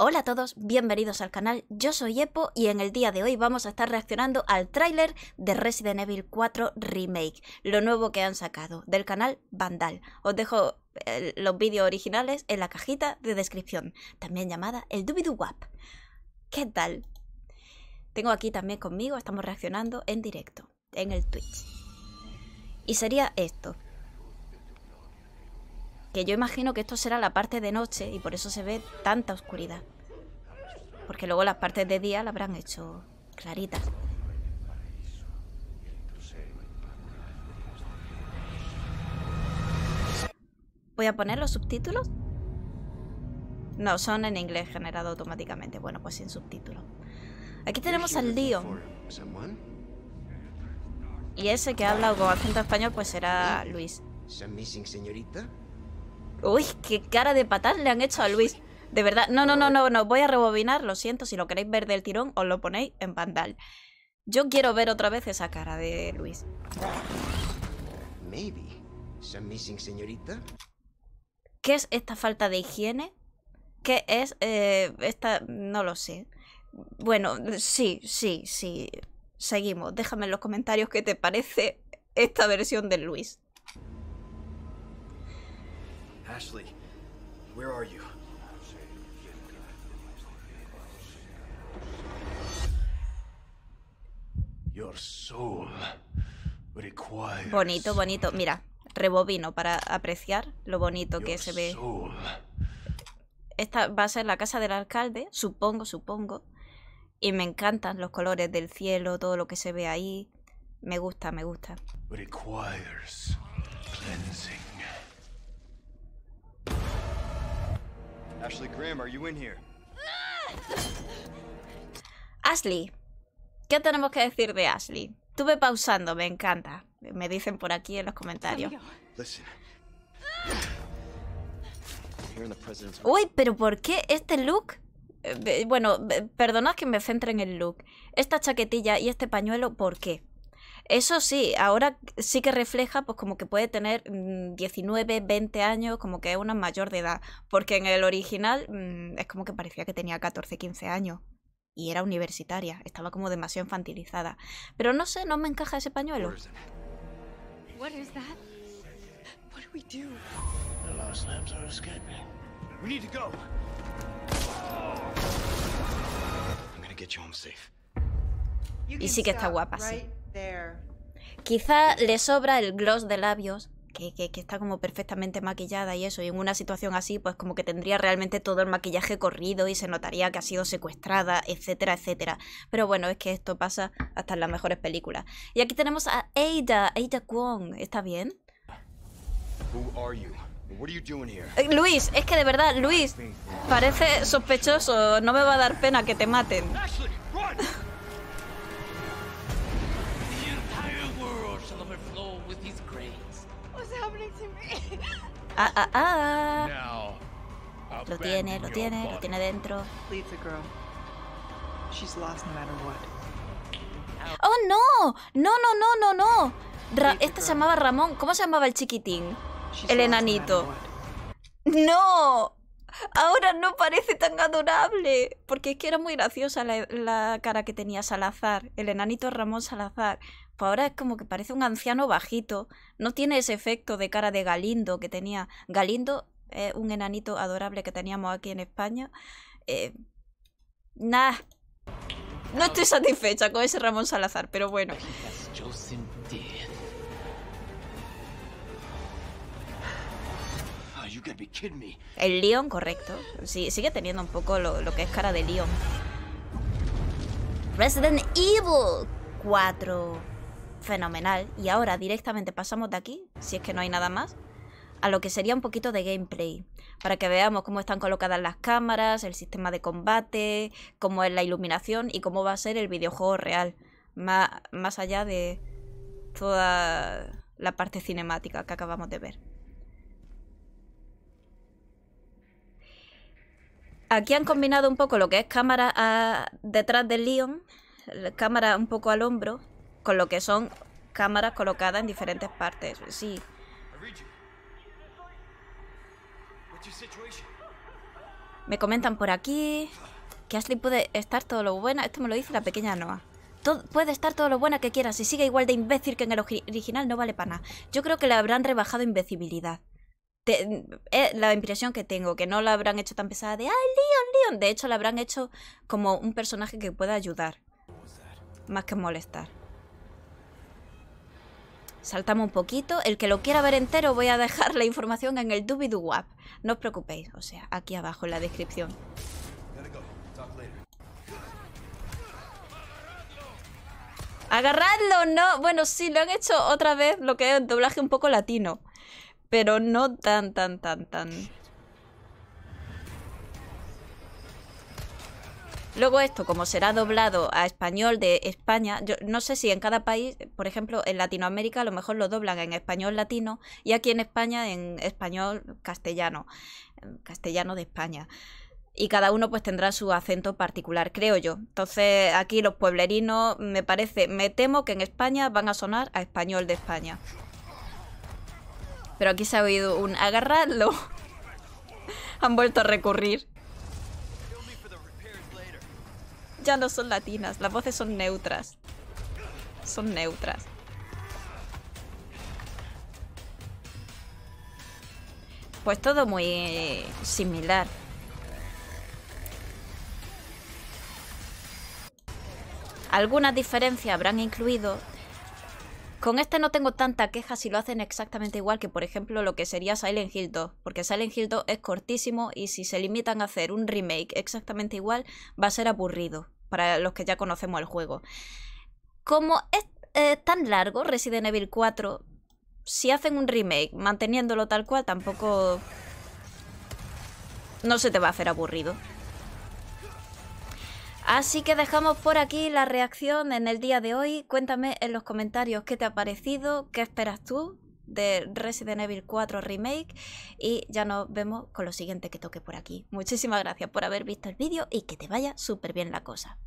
Hola a todos, bienvenidos al canal, yo soy Epo y en el día de hoy vamos a estar reaccionando al tráiler de Resident Evil 4 Remake, lo nuevo que han sacado, del canal Vandal. Os dejo eh, los vídeos originales en la cajita de descripción, también llamada el Doobidoo ¿Qué tal? Tengo aquí también conmigo, estamos reaccionando en directo, en el Twitch. Y sería esto que yo imagino que esto será la parte de noche y por eso se ve tanta oscuridad. Porque luego las partes de día la habrán hecho claritas. Voy a poner los subtítulos. No, son en inglés generado automáticamente. Bueno, pues sin subtítulos. Aquí tenemos al lío. Y ese que habla con acento español pues será Luis. señorita? Uy, qué cara de patán le han hecho a Luis. De verdad, no, no, no, no, no, voy a rebobinar, lo siento, si lo queréis ver del tirón, os lo ponéis en pandal. Yo quiero ver otra vez esa cara de Luis. Maybe. señorita? ¿Qué es esta falta de higiene? ¿Qué es eh, esta...? No lo sé. Bueno, sí, sí, sí. Seguimos. Déjame en los comentarios qué te parece esta versión de Luis. Ashley, where are you? Your soul Bonito, bonito. Mira, rebobino para apreciar lo bonito que se ve. Esta va a ser la casa del alcalde, supongo, supongo. Y me encantan los colores del cielo, todo lo que se ve ahí. Me gusta, me gusta. Ashley Graham, are you Ashley. ¿Qué tenemos que decir de Ashley? Estuve pausando, me encanta. Me dicen por aquí en los comentarios. Uy, pero ¿por qué este look? Eh, bueno, perdonad que me centre en el look. Esta chaquetilla y este pañuelo, ¿por qué? Eso sí, ahora sí que refleja, pues como que puede tener 19, mm, 20 años, como que es una mayor de edad. Porque en el original mm, es como que parecía que tenía 14, 15 años. Y era universitaria, estaba como demasiado infantilizada. Pero no sé, no me encaja ese pañuelo. Y sí que está guapa, sí. Quizá le sobra el gloss de labios, que, está como perfectamente maquillada y eso, y en una situación así, pues como que tendría realmente todo el maquillaje corrido y se notaría que ha sido secuestrada, etcétera, etcétera. Pero bueno, es que esto pasa hasta en las mejores películas. Y aquí tenemos a Ada, Ada Kwong, ¿está bien? Eh, Luis, es que de verdad, Luis, parece sospechoso, no me va a dar pena que te maten. Ah, ah, ah. Lo tiene, lo tiene, lo tiene dentro. ¡Oh, no! No, no, no, no, no. este se llamaba Ramón. ¿Cómo se llamaba el chiquitín? El enanito. ¡No! Ahora no parece tan adorable. Porque es que era muy graciosa la cara que tenía Salazar. El enanito Ramón Salazar. Pues ahora es como que parece un anciano bajito. No tiene ese efecto de cara de Galindo que tenía. Galindo es un enanito adorable que teníamos aquí en España. Eh, nah. No estoy satisfecha con ese Ramón Salazar, pero bueno. El León, correcto. Sí, sigue teniendo un poco lo, lo que es cara de León. Resident Evil 4 fenomenal. Y ahora directamente pasamos de aquí, si es que no hay nada más, a lo que sería un poquito de gameplay, para que veamos cómo están colocadas las cámaras, el sistema de combate, cómo es la iluminación y cómo va a ser el videojuego real, más, más allá de toda la parte cinemática que acabamos de ver. Aquí han combinado un poco lo que es cámara ah, detrás del Leon, cámara un poco al hombro, con lo que son cámaras colocadas en diferentes partes. Sí. Me comentan por aquí que Ashley puede estar todo lo buena. Esto me lo dice la pequeña Noah. puede estar todo lo buena que quiera. Si sigue igual de imbécil que en el original, no vale para nada. Yo creo que le habrán rebajado imbecibilidad es eh, la impresión que tengo, que no la habrán hecho tan pesada de ¡Ay, Leon, Leon! De hecho, la habrán hecho como un personaje que pueda ayudar. Más que molestar saltamos un poquito. El que lo quiera ver entero, voy a dejar la información en el app. No os preocupéis, o sea, aquí abajo en la descripción. ¡Agarradlo! No, bueno, sí, lo han hecho otra vez, lo que es doblaje un poco latino. Pero no tan, tan, tan, tan... Luego esto, como será doblado a español de España, yo no sé si en cada país, por ejemplo, en Latinoamérica a lo mejor lo doblan en español latino y aquí en España en español castellano, castellano de España y cada uno pues tendrá su acento particular, creo yo. Entonces aquí los pueblerinos, me parece, me temo que en España van a sonar a español de España. Pero aquí se ha oído un agarrarlo. Han vuelto a recurrir ya no son latinas, las voces son neutras. Son neutras. Pues todo muy eh, similar. Algunas diferencias habrán incluido con este no tengo tanta queja si lo hacen exactamente igual que, por ejemplo, lo que sería Silent Hill 2, porque Silent Hill 2 es cortísimo y si se limitan a hacer un remake exactamente igual, va a ser aburrido para los que ya conocemos el juego. Como es eh, tan largo Resident Evil 4, si hacen un remake manteniéndolo tal cual, tampoco... No se te va a hacer aburrido. Así que dejamos por aquí la reacción en el día de hoy. Cuéntame en los comentarios qué te ha parecido, qué esperas tú de Resident Evil 4 Remake y ya nos vemos con lo siguiente que toque por aquí. Muchísimas gracias por haber visto el vídeo y que te vaya súper bien la cosa.